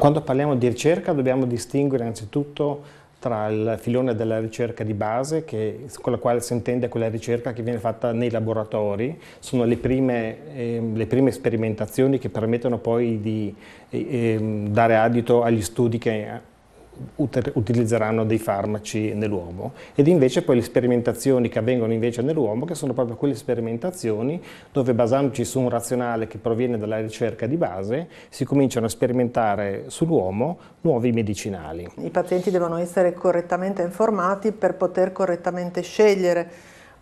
Quando parliamo di ricerca dobbiamo distinguere innanzitutto tra il filone della ricerca di base, che, con la quale si intende quella ricerca che viene fatta nei laboratori, sono le prime, eh, le prime sperimentazioni che permettono poi di eh, dare adito agli studi che utilizzeranno dei farmaci nell'uomo ed invece poi le sperimentazioni che avvengono invece nell'uomo che sono proprio quelle sperimentazioni dove basandoci su un razionale che proviene dalla ricerca di base si cominciano a sperimentare sull'uomo nuovi medicinali. I pazienti devono essere correttamente informati per poter correttamente scegliere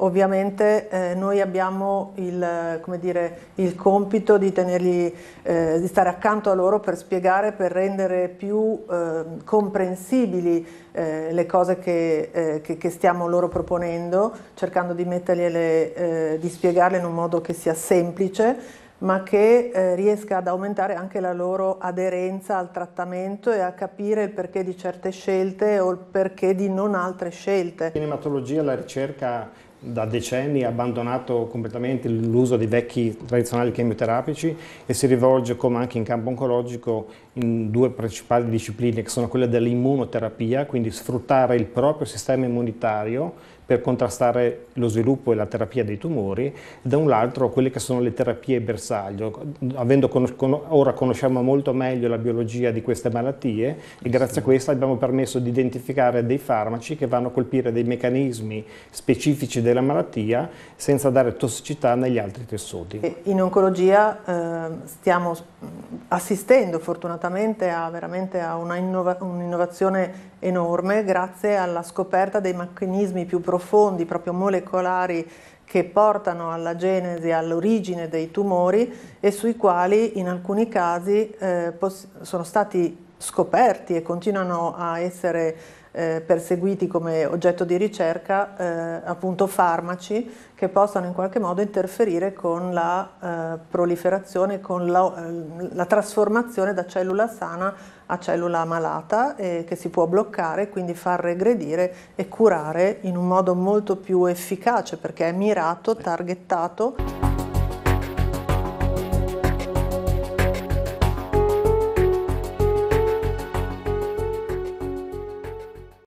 Ovviamente eh, noi abbiamo il, dire, il, compito di, tenerli, eh, di stare accanto a loro per spiegare, per rendere più ehm, eh, comprensibili le cose che, eh, che, che, stiamo loro proponendo, cercando di, mettergliele, eh, di spiegarle in un modo che sia semplice ma che eh, riesca ad aumentare anche la loro aderenza al trattamento e a capire il perché di certe scelte o il perché di non altre scelte. La cinematologia, la ricerca da decenni ha abbandonato completamente l'uso dei vecchi tradizionali chemioterapici e si rivolge, come anche in campo oncologico, in due principali discipline che sono quelle dell'immunoterapia, quindi sfruttare il proprio sistema immunitario per contrastare lo sviluppo e la terapia dei tumori, da un lato quelle che sono le terapie bersaglio. Con ora conosciamo molto meglio la biologia di queste malattie e grazie sì. a questo abbiamo permesso di identificare dei farmaci che vanno a colpire dei meccanismi specifici della malattia senza dare tossicità negli altri tessuti. In oncologia eh, stiamo assistendo fortunatamente a, a un'innovazione enorme grazie alla scoperta dei meccanismi più profondi, proprio molecolari, che portano alla genesi, all'origine dei tumori e sui quali in alcuni casi eh, sono stati scoperti e continuano a essere eh, perseguiti come oggetto di ricerca eh, appunto farmaci che possano in qualche modo interferire con la eh, proliferazione, con la, eh, la, trasformazione da cellula sana a cellula malata eh, che si può bloccare, quindi far regredire e curare in un modo molto più efficace perché è mirato, targettato.